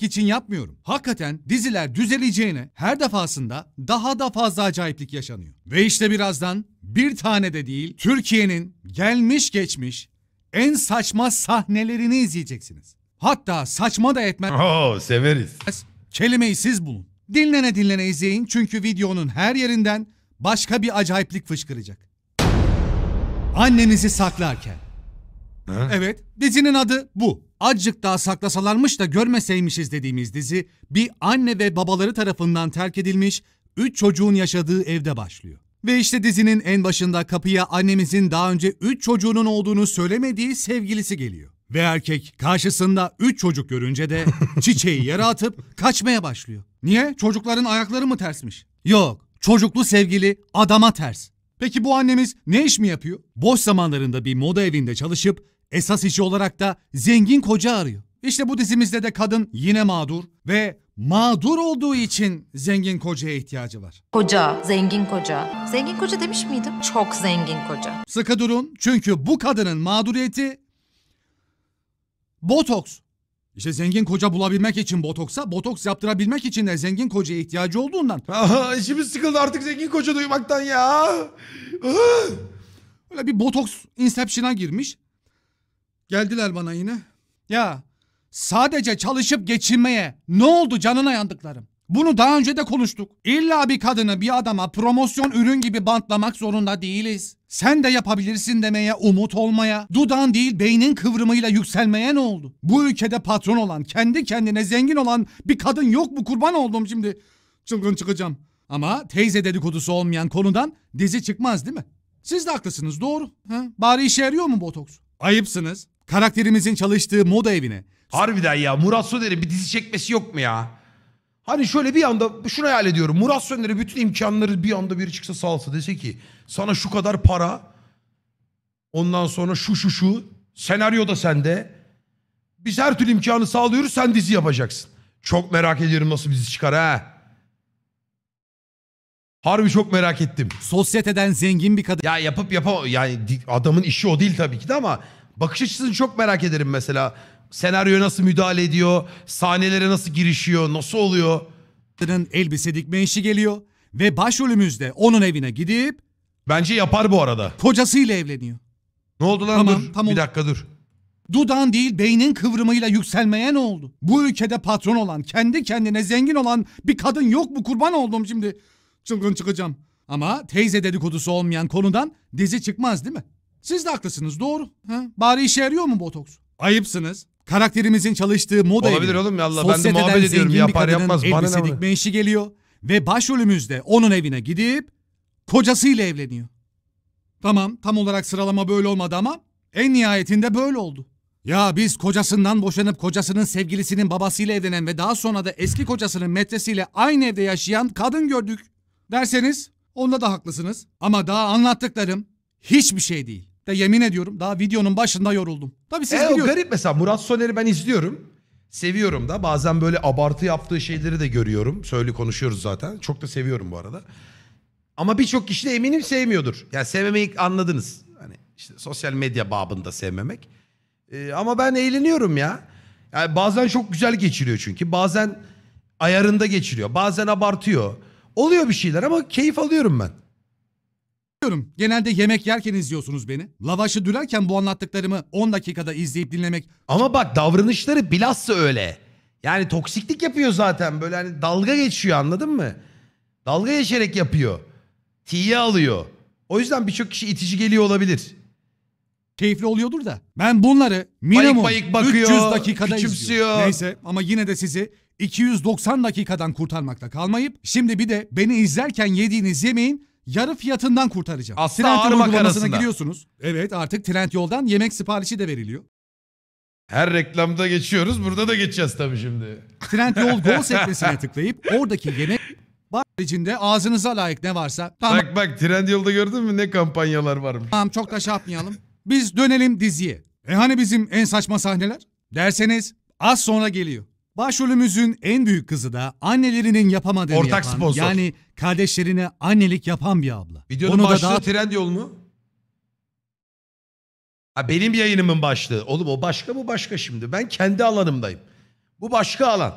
için yapmıyorum. Hakikaten diziler düzeleceğine her defasında daha da fazla acayiplik yaşanıyor. Ve işte birazdan bir tane de değil Türkiye'nin gelmiş geçmiş en saçma sahnelerini izleyeceksiniz. Hatta saçma da etmez. Oo severiz. Kelimeyi siz bulun. Dinlene dinlene izleyin çünkü videonun her yerinden başka bir acayiplik fışkıracak. Annenizi saklarken. Ha? Evet dizinin adı bu. Azıcık daha saklasalarmış da görmeseymişiz dediğimiz dizi bir anne ve babaları tarafından terk edilmiş 3 çocuğun yaşadığı evde başlıyor. Ve işte dizinin en başında kapıya annemizin daha önce üç çocuğunun olduğunu söylemediği sevgilisi geliyor. Ve erkek karşısında üç çocuk görünce de çiçeği yere atıp kaçmaya başlıyor. Niye? Çocukların ayakları mı tersmiş? Yok, çocuklu sevgili adama ters. Peki bu annemiz ne iş mi yapıyor? Boş zamanlarında bir moda evinde çalışıp Esas işi olarak da zengin koca arıyor. İşte bu dizimizde de kadın yine mağdur ve mağdur olduğu için zengin kocaya ihtiyacı var. Koca, zengin koca. Zengin koca demiş miydim? Çok zengin koca. Sıkı durun çünkü bu kadının mağduriyeti botoks. İşte zengin koca bulabilmek için botoksa, botoks yaptırabilmek için de zengin kocaya ihtiyacı olduğundan. Aha, işimiz sıkıldı artık zengin koca duymaktan ya. öyle bir botoks inception'a girmiş. Geldiler bana yine. Ya sadece çalışıp geçinmeye ne oldu canına yandıklarım? Bunu daha önce de konuştuk. İlla bir kadını bir adama promosyon ürün gibi bantlamak zorunda değiliz. Sen de yapabilirsin demeye, umut olmaya, dudağın değil beynin kıvrımıyla yükselmeye ne oldu? Bu ülkede patron olan, kendi kendine zengin olan bir kadın yok mu kurban oldum şimdi? Çılgın çıkacağım. Ama teyze dedikodusu olmayan konudan dizi çıkmaz değil mi? Siz de haklısınız doğru. Ha? Bari işe yarıyor mu botoks? Ayıpsınız. Karakterimizin çalıştığı moda evine. Harbiden ya Murat Soner'in bir dizi çekmesi yok mu ya? Hani şöyle bir anda şunu hayal ediyorum. Murat Soner'e bütün imkanları bir anda biri çıksa salsa dese ki sana şu kadar para ondan sonra şu şu şu senaryo da sende. Biz her türlü imkanı sağlıyoruz sen dizi yapacaksın. Çok merak ediyorum nasıl bizi çıkar ha. Harbi çok merak ettim. Sosyeteden zengin bir kadın. Ya yapıp yapa yani adamın işi o değil tabii ki de ama Bakış açısını çok merak ederim mesela. senaryo nasıl müdahale ediyor? Sahnelere nasıl girişiyor? Nasıl oluyor? Kadının elbise dikme işi geliyor ve başrolümüz de onun evine gidip Bence yapar bu arada. kocasıyla evleniyor. Ne oldu lan Tamam, dur. tamam. Bir dakika dur. Dudağın değil beynin kıvrımıyla yükselmeye ne oldu? Bu ülkede patron olan, kendi kendine zengin olan bir kadın yok mu kurban oldum şimdi? Çılgın çıkacağım. Ama teyze dedikodusu olmayan konudan dizi çıkmaz değil mi? Siz de haklısınız doğru. Ha? Bari işe yarıyor mu botoks? Ayıpsınız. Karakterimizin çalıştığı moda Olabilir evi. oğlum ya Allah ben de muhabbet ediyorum yapar yapmaz. Bana ne dikme işi geliyor ve başrolümüzde onun evine gidip kocasıyla evleniyor. Tamam tam olarak sıralama böyle olmadı ama en nihayetinde böyle oldu. Ya biz kocasından boşanıp kocasının sevgilisinin babasıyla evlenen ve daha sonra da eski kocasının metresiyle aynı evde yaşayan kadın gördük. Derseniz onda da haklısınız ama daha anlattıklarım hiçbir şey değil de yemin ediyorum daha videonun başında yoruldum. Tabii siz e, biliyorsunuz. O garip mesela Murat Soner'i ben izliyorum. Seviyorum da bazen böyle abartı yaptığı şeyleri de görüyorum. Söyle konuşuyoruz zaten. Çok da seviyorum bu arada. Ama birçok kişi de eminim sevmiyordur. Yani sevmemeyi anladınız. Hani işte sosyal medya babında sevmemek. Ee, ama ben eğleniyorum ya. Yani bazen çok güzel geçiriyor çünkü. Bazen ayarında geçiriyor. Bazen abartıyor. Oluyor bir şeyler ama keyif alıyorum ben diyorum. Genelde yemek yerken izliyorsunuz beni. Lavaşı dürerken bu anlattıklarımı 10 dakikada izleyip dinlemek Ama bak davranışları bilhassa öyle. Yani toksiklik yapıyor zaten böyle hani dalga geçiyor anladın mı? Dalga geçerek yapıyor. Tiye alıyor. O yüzden birçok kişi itici geliyor olabilir. keyifli oluyordur da. Ben bunları minimum bayık bakıyor, 300 dakikada küçümsüyor. izliyorum. Neyse ama yine de sizi 290 dakikadan kurtarmakta kalmayıp şimdi bir de beni izlerken yediğiniz yemeğin yarı fiyatından kurtaracağım. Aslında Trend ağır uygulamasına makarasında. gidiyorsunuz. Evet artık Trend yoldan yemek siparişi de veriliyor. Her reklamda geçiyoruz. Burada da geçeceğiz tabii şimdi. Trend yol gol sekmesine tıklayıp oradaki yemek bar içinde ağzınıza layık ne varsa. Tamam, Bak bak Yolda gördün mü ne kampanyalar varmış. tamam çok da şey yapmayalım. Biz dönelim diziye. E hani bizim en saçma sahneler? Derseniz az sonra geliyor. Başrolümüzün en büyük kızı da annelerinin yapamadığını Ortak yapan, sponsor. yani kardeşlerine annelik yapan bir abla. Videonun Onu başlığı da daha... trend yol mu? Ha, benim yayınımın başlığı. Oğlum o başka bu başka şimdi. Ben kendi alanımdayım. Bu başka alan.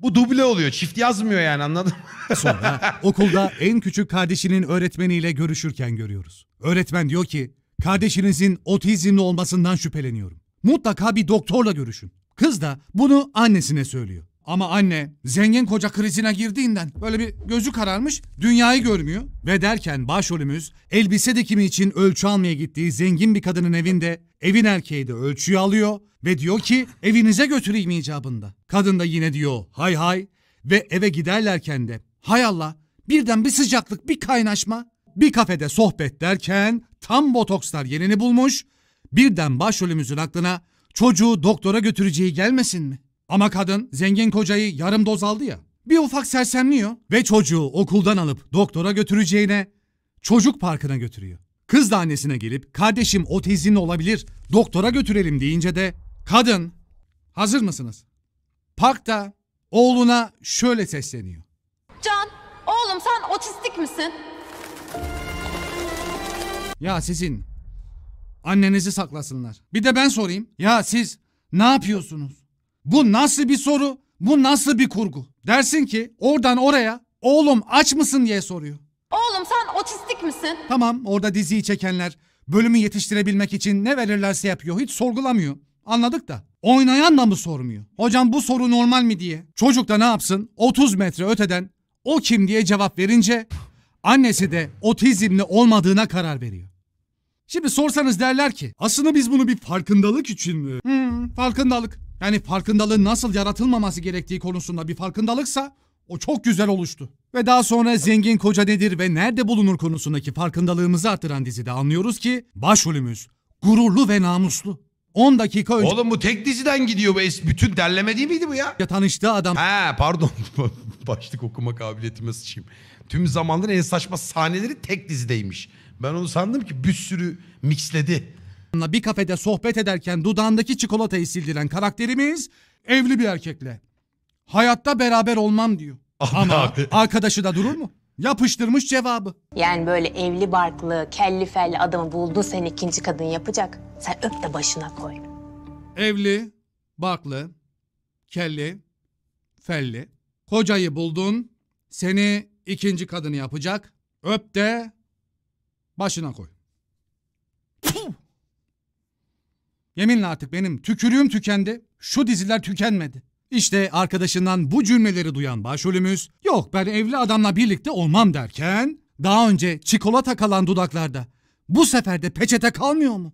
Bu duble oluyor. Çift yazmıyor yani anladın mı? Sonra okulda en küçük kardeşinin öğretmeniyle görüşürken görüyoruz. Öğretmen diyor ki kardeşinizin otizmli olmasından şüpheleniyorum. Mutlaka bir doktorla görüşün. Kız da bunu annesine söylüyor. Ama anne zengin koca krizine girdiğinden böyle bir gözü kararmış dünyayı görmüyor. Ve derken başrolümüz elbise dikimi için ölçü almaya gittiği zengin bir kadının evinde evin erkeği de ölçüyü alıyor ve diyor ki evinize götüreyim icabında. Kadın da yine diyor hay hay ve eve giderlerken de hay Allah birden bir sıcaklık bir kaynaşma bir kafede sohbet derken tam botokslar yerini bulmuş birden başrolümüzün aklına çocuğu doktora götüreceği gelmesin mi? Ama kadın zengin kocayı yarım doz aldı ya. Bir ufak sersemliyor ve çocuğu okuldan alıp doktora götüreceğine çocuk parkına götürüyor. Kız da annesine gelip kardeşim o otizmli olabilir doktora götürelim deyince de kadın hazır mısınız? Parkta oğluna şöyle sesleniyor. Can oğlum sen otistik misin? Ya sizin Annenizi saklasınlar. Bir de ben sorayım. Ya siz ne yapıyorsunuz? Bu nasıl bir soru? Bu nasıl bir kurgu? Dersin ki oradan oraya oğlum aç mısın diye soruyor. Oğlum sen otistik misin? Tamam orada diziyi çekenler bölümü yetiştirebilmek için ne verirlerse yapıyor. Hiç sorgulamıyor. Anladık da. Oynayan da mı sormuyor? Hocam bu soru normal mi diye. Çocuk da ne yapsın? 30 metre öteden o kim diye cevap verince annesi de otizmli olmadığına karar veriyor. Şimdi sorsanız derler ki aslında biz bunu bir farkındalık için mi? Hmm, farkındalık. Yani farkındalığın nasıl yaratılmaması gerektiği konusunda bir farkındalıksa o çok güzel oluştu. Ve daha sonra zengin koca nedir ve nerede bulunur konusundaki farkındalığımızı artıran dizide anlıyoruz ki başrolümüz gururlu ve namuslu. 10 dakika önce Oğlum bu tek diziden gidiyor bu bütün derleme değil miydi bu ya? Ya tanıştığı adam He, pardon başlık okuma kabiliyetime sıçayım. Tüm zamanların en saçma sahneleri tek dizideymiş. Ben onu sandım ki bir sürü mixledi. Bir kafede sohbet ederken dudağındaki çikolatayı sildiren karakterimiz evli bir erkekle. Hayatta beraber olmam diyor. Abi Ama abi. arkadaşı da durur mu? Yapıştırmış cevabı. Yani böyle evli barklı, kelli felli adamı buldu sen ikinci kadın yapacak. Sen öp de başına koy. Evli, barklı, kelli, felli. Kocayı buldun, seni ikinci kadını yapacak. Öp de Başına koy. Yeminle artık benim tükürüğüm tükendi. Şu diziler tükenmedi. İşte arkadaşından bu cümleleri duyan başrolümüz yok ben evli adamla birlikte olmam derken daha önce çikolata kalan dudaklarda bu sefer de peçete kalmıyor mu?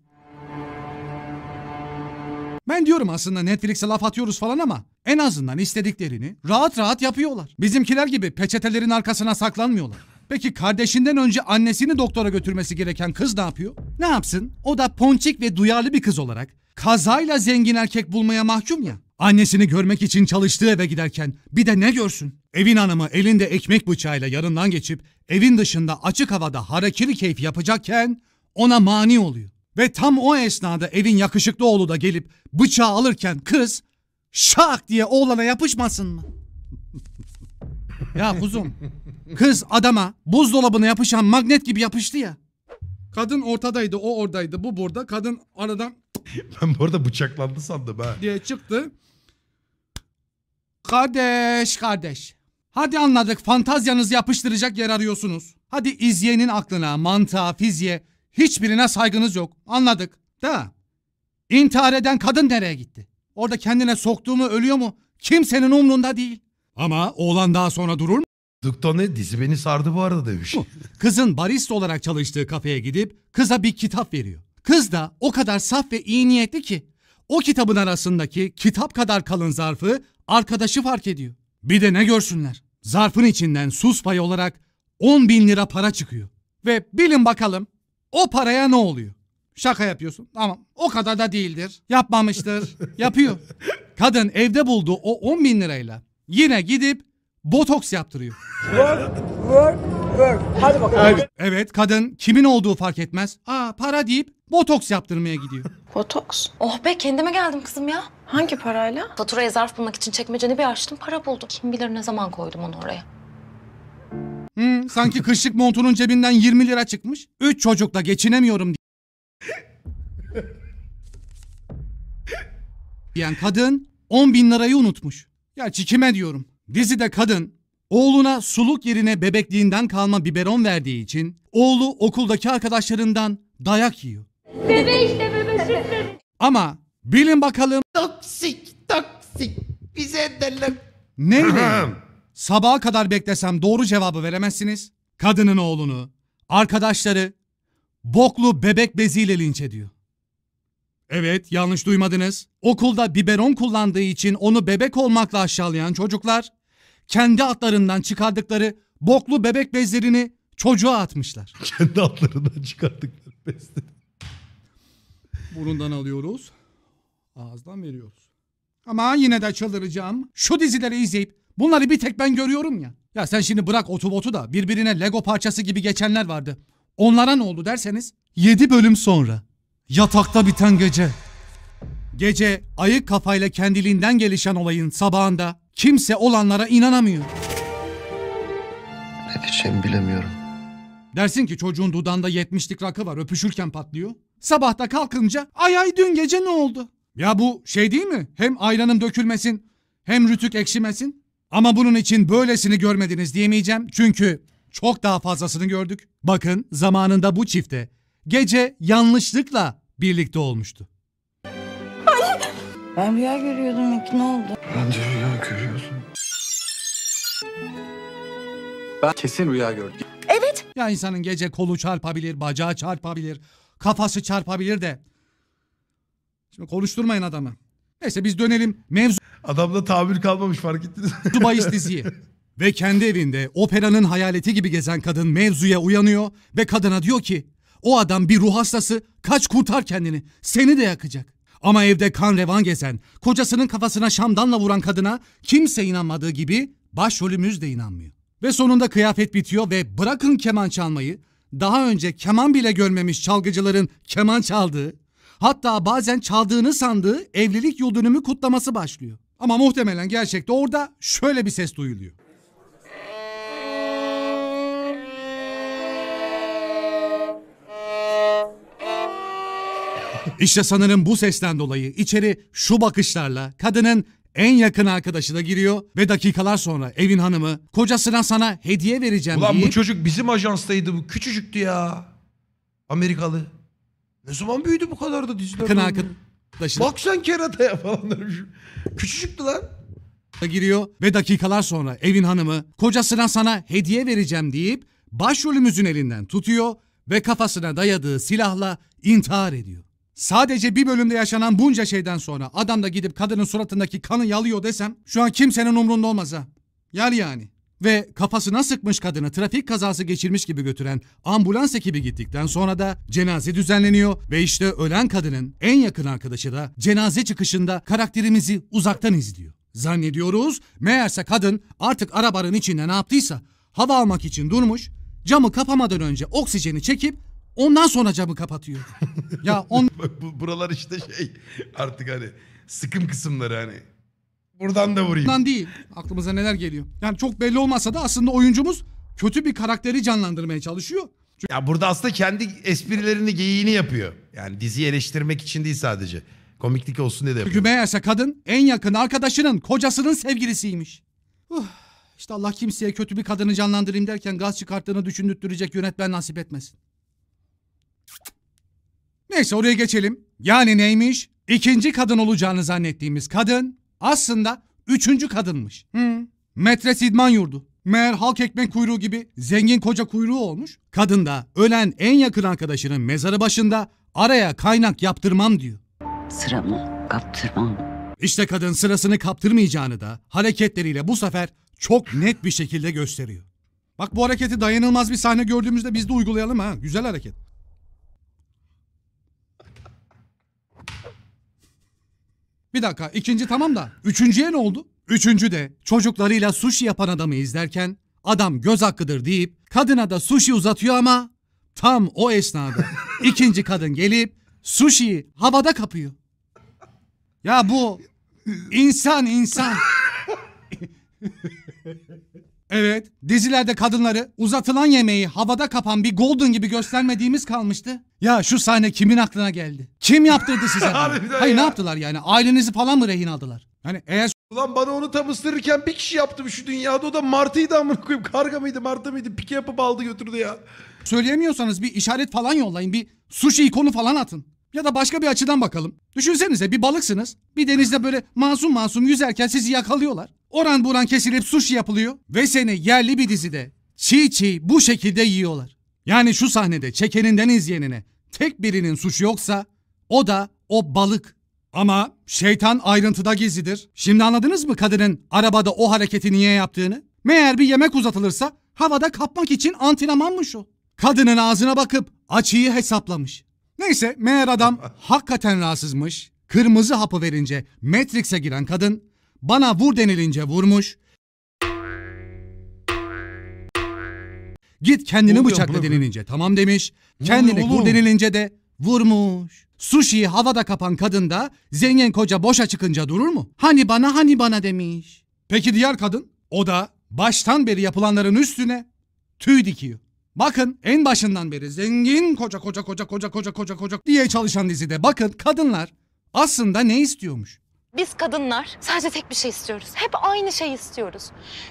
Ben diyorum aslında Netflix'e laf atıyoruz falan ama en azından istediklerini rahat rahat yapıyorlar. Bizimkiler gibi peçetelerin arkasına saklanmıyorlar. Peki kardeşinden önce annesini doktora götürmesi gereken kız ne yapıyor? Ne yapsın? O da ponçik ve duyarlı bir kız olarak kazayla zengin erkek bulmaya mahkum ya. Annesini görmek için çalıştığı eve giderken bir de ne görsün? Evin hanımı elinde ekmek bıçağıyla yanından geçip evin dışında açık havada harekiri keyfi yapacakken ona mani oluyor. Ve tam o esnada evin yakışıklı oğlu da gelip bıçağı alırken kız şak diye oğlana yapışmasın mı? ya kuzum Kız adama buzdolabına yapışan magnet gibi yapıştı ya. Kadın ortadaydı, o oradaydı, bu burada. Kadın aradan Ben bu arada bıçaklandı sandım ha. diye çıktı. Kardeş, kardeş. Hadi anladık fantazyanızı yapıştıracak yer arıyorsunuz. Hadi izyenin aklına, mantığa, fizye hiçbirine saygınız yok. Anladık. Da intihar eden kadın nereye gitti? Orada kendine soktuğumu ölüyor mu? Kimsenin umrunda değil. Ama oğlan daha sonra durur mu? Duktan'ı dizi beni sardı bu arada demiş. Kızın barista olarak çalıştığı kafeye gidip kıza bir kitap veriyor. Kız da o kadar saf ve iyi niyetli ki o kitabın arasındaki kitap kadar kalın zarfı arkadaşı fark ediyor. Bir de ne görsünler. Zarfın içinden sus payı olarak 10 bin lira para çıkıyor. Ve bilin bakalım o paraya ne oluyor? Şaka yapıyorsun. Ama o kadar da değildir. Yapmamıştır. Yapıyor. Kadın evde bulduğu o 10 bin lirayla yine gidip botoks yaptırıyor. Work, work, work. Hadi bakalım. Evet. kadın kimin olduğu fark etmez. Aa para deyip botoks yaptırmaya gidiyor. Botoks. Oh be kendime geldim kızım ya. Hangi parayla? Faturaya zarf bulmak için çekmeceni bir açtım para buldum. Kim bilir ne zaman koydum onu oraya. Hmm, sanki kışlık montunun cebinden 20 lira çıkmış. Üç çocukla geçinemiyorum diye. Yani kadın 10 bin lirayı unutmuş. Gerçi kime diyorum. Dizide kadın oğluna suluk yerine bebekliğinden kalma biberon verdiği için oğlu okuldaki arkadaşlarından dayak yiyor. Bebe işte bebe Ama bilin bakalım Toksik toksik bize derler. neyle Ahem. sabaha kadar beklesem doğru cevabı veremezsiniz. Kadının oğlunu, arkadaşları boklu bebek beziyle linç ediyor. Evet yanlış duymadınız. Okulda biberon kullandığı için onu bebek olmakla aşağılayan çocuklar kendi atlarından çıkardıkları boklu bebek bezlerini çocuğa atmışlar. Kendi atlarından çıkardıkları bezleri. Burundan alıyoruz. Ağızdan veriyoruz. Ama yine de çıldıracağım. Şu dizileri izleyip bunları bir tek ben görüyorum ya. Ya sen şimdi bırak otobotu da birbirine Lego parçası gibi geçenler vardı. Onlara ne oldu derseniz 7 bölüm sonra yatakta biten gece. Gece ayık kafayla kendiliğinden gelişen olayın sabahında Kimse olanlara inanamıyor. Ne diyeceğimi bilemiyorum. Dersin ki çocuğun dudağında yetmişlik rakı var öpüşürken patlıyor. Sabahta kalkınca ay ay dün gece ne oldu? Ya bu şey değil mi? Hem ayranım dökülmesin hem rütük ekşimesin. Ama bunun için böylesini görmediniz diyemeyeceğim. Çünkü çok daha fazlasını gördük. Bakın zamanında bu çifte gece yanlışlıkla birlikte olmuştu. Ben rüya görüyordum Miki ne oldu? Ben de rüya görüyordum. Ben kesin rüya gördüm. Evet. Ya insanın gece kolu çarpabilir, bacağı çarpabilir, kafası çarpabilir de. Şimdi konuşturmayın adamı. Neyse biz dönelim mevzu Adamda tabir kalmamış fark ettiniz. bahis diziyi. ve kendi evinde operanın hayaleti gibi gezen kadın mevzuya uyanıyor ve kadına diyor ki o adam bir ruh hastası kaç kurtar kendini seni de yakacak. Ama evde kan revan gezen, kocasının kafasına şamdanla vuran kadına kimse inanmadığı gibi başrolümüz de inanmıyor. Ve sonunda kıyafet bitiyor ve bırakın keman çalmayı, daha önce keman bile görmemiş çalgıcıların keman çaldığı, hatta bazen çaldığını sandığı evlilik yıl kutlaması başlıyor. Ama muhtemelen gerçekte orada şöyle bir ses duyuluyor. İşte sanırım bu sesten dolayı içeri şu bakışlarla kadının en yakın arkadaşı da giriyor ve dakikalar sonra evin hanımı kocasına sana hediye vereceğim Ulan bu çocuk bizim ajanstaydı bu küçücüktü ya. Amerikalı. Ne zaman büyüdü bu kadar da diziler. yakın döndü? arkadaşı Bak sen kerataya falan demiş. Küçücüktü lan. da giriyor ve dakikalar sonra evin hanımı kocasına sana hediye vereceğim deyip başrolümüzün elinden tutuyor ve kafasına dayadığı silahla intihar ediyor. Sadece bir bölümde yaşanan bunca şeyden sonra adam da gidip kadının suratındaki kanı yalıyor desem şu an kimsenin umrunda olmaz ha. Yal yani. Ve kafasına sıkmış kadını trafik kazası geçirmiş gibi götüren ambulans ekibi gittikten sonra da cenaze düzenleniyor ve işte ölen kadının en yakın arkadaşı da cenaze çıkışında karakterimizi uzaktan izliyor. Zannediyoruz meğerse kadın artık arabanın içinde ne yaptıysa hava almak için durmuş camı kapamadan önce oksijeni çekip Ondan sonra camı kapatıyor. ya on... Bak bu, buralar işte şey artık hani sıkım kısımları hani. Buradan da vurayım. Ondan değil. Aklımıza neler geliyor. Yani çok belli olmasa da aslında oyuncumuz kötü bir karakteri canlandırmaya çalışıyor. Çünkü... Ya burada aslında kendi esprilerini, geyiğini yapıyor. Yani diziyi eleştirmek için değil sadece. Komiklik olsun diye de yapıyor. Çünkü meğerse kadın en yakın arkadaşının, kocasının sevgilisiymiş. Uh, işte Allah kimseye kötü bir kadını canlandırayım derken gaz çıkarttığını düşündürtecek yönetmen nasip etmesin. Neyse oraya geçelim. Yani neymiş? İkinci kadın olacağını zannettiğimiz kadın aslında üçüncü kadınmış. Hı. Metres idman yurdu. Meğer halk ekmek kuyruğu gibi zengin koca kuyruğu olmuş. Kadın da ölen en yakın arkadaşının mezarı başında araya kaynak yaptırmam diyor. Sıramı kaptırmam. İşte kadın sırasını kaptırmayacağını da hareketleriyle bu sefer çok net bir şekilde gösteriyor. Bak bu hareketi dayanılmaz bir sahne gördüğümüzde biz de uygulayalım ha. Güzel hareket. Bir dakika ikinci tamam da üçüncüye ne oldu? Üçüncü de çocuklarıyla sushi yapan adamı izlerken adam göz hakkıdır deyip kadına da sushi uzatıyor ama tam o esnada ikinci kadın gelip sushi'yi havada kapıyor. Ya bu insan insan. Evet. Dizilerde kadınları uzatılan yemeği havada kapan bir golden gibi göstermediğimiz kalmıştı. Ya şu sahne kimin aklına geldi? Kim yaptırdı size? bunu? Harbiden Hayır ne yaptılar yani? Ailenizi falan mı rehin aldılar? Hani eğer Ulan bana onu tam ısırırken bir kişi yaptım şu dünyada. O da martıydı amına koyayım. Karga mıydı martı mıydı? Pike yapıp aldı götürdü ya. söyleyemiyorsanız bir işaret falan yollayın. Bir suç ikonu falan atın. Ya da başka bir açıdan bakalım. Düşünsenize bir balıksınız. Bir denizde böyle masum masum yüzerken sizi yakalıyorlar. Oran buran kesilip sushi yapılıyor. Ve seni yerli bir dizide çiğ çiğ bu şekilde yiyorlar. Yani şu sahnede çekeninden izleyenine tek birinin suç yoksa o da o balık. Ama şeytan ayrıntıda gizlidir. Şimdi anladınız mı kadının arabada o hareketi niye yaptığını? Meğer bir yemek uzatılırsa havada kapmak için antrenmanmış o. Kadının ağzına bakıp açıyı hesaplamış. Neyse meğer adam hakikaten rahatsızmış. Kırmızı hapı verince Matrix'e giren kadın bana vur denilince vurmuş. Git kendini Oluyor, bıçakla bırak. denilince tamam demiş. Kendini vur denilince de vurmuş. Sushi'yi havada kapan kadın da zengin koca boşa çıkınca durur mu? Hani bana hani bana demiş. Peki diğer kadın? O da baştan beri yapılanların üstüne tüy dikiyor. Bakın en başından beri zengin koca koca koca koca koca koca koca diye çalışan dizide bakın kadınlar aslında ne istiyormuş? Biz kadınlar sadece tek bir şey istiyoruz. Hep aynı şey istiyoruz.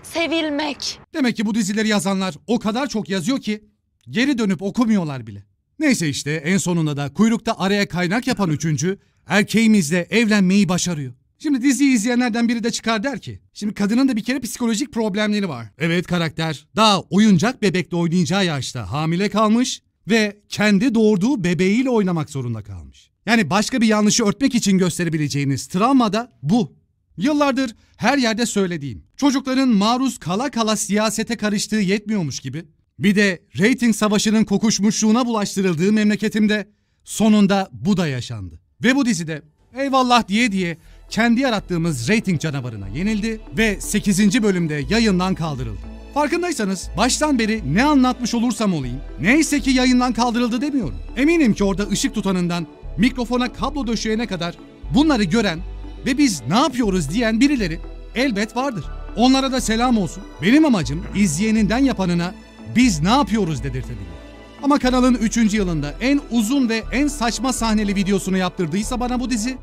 Sevilmek. Demek ki bu dizileri yazanlar o kadar çok yazıyor ki geri dönüp okumuyorlar bile. Neyse işte en sonunda da kuyrukta araya kaynak yapan üçüncü erkeğimizle evlenmeyi başarıyor. Şimdi dizi izleyenlerden biri de çıkar der ki. Şimdi kadının da bir kere psikolojik problemleri var. Evet karakter daha oyuncak bebekle oynayacağı yaşta hamile kalmış ve kendi doğurduğu bebeğiyle oynamak zorunda kalmış. Yani başka bir yanlışı örtmek için gösterebileceğiniz travma da bu. Yıllardır her yerde söylediğim, çocukların maruz kala kala siyasete karıştığı yetmiyormuş gibi, bir de reyting savaşının kokuşmuşluğuna bulaştırıldığı memleketimde sonunda bu da yaşandı. Ve bu dizide eyvallah diye diye kendi yarattığımız rating canavarına yenildi ve 8. bölümde yayından kaldırıldı. Farkındaysanız baştan beri ne anlatmış olursam olayım, neyse ki yayından kaldırıldı demiyorum. Eminim ki orada ışık tutanından mikrofona kablo döşeyene kadar bunları gören ve biz ne yapıyoruz diyen birileri elbet vardır. Onlara da selam olsun. Benim amacım izleyeninden yapanına biz ne yapıyoruz dedirtebilmek. Ama kanalın 3. yılında en uzun ve en saçma sahneli videosunu yaptırdıysa bana bu dizi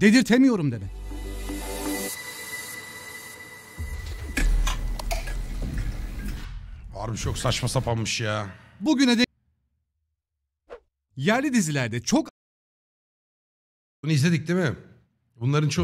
Dedirtemiyorum demek. Harbi çok saçma sapanmış ya. Bugüne de yerli dizilerde çok Bunu izledik değil mi? Bunların çoğu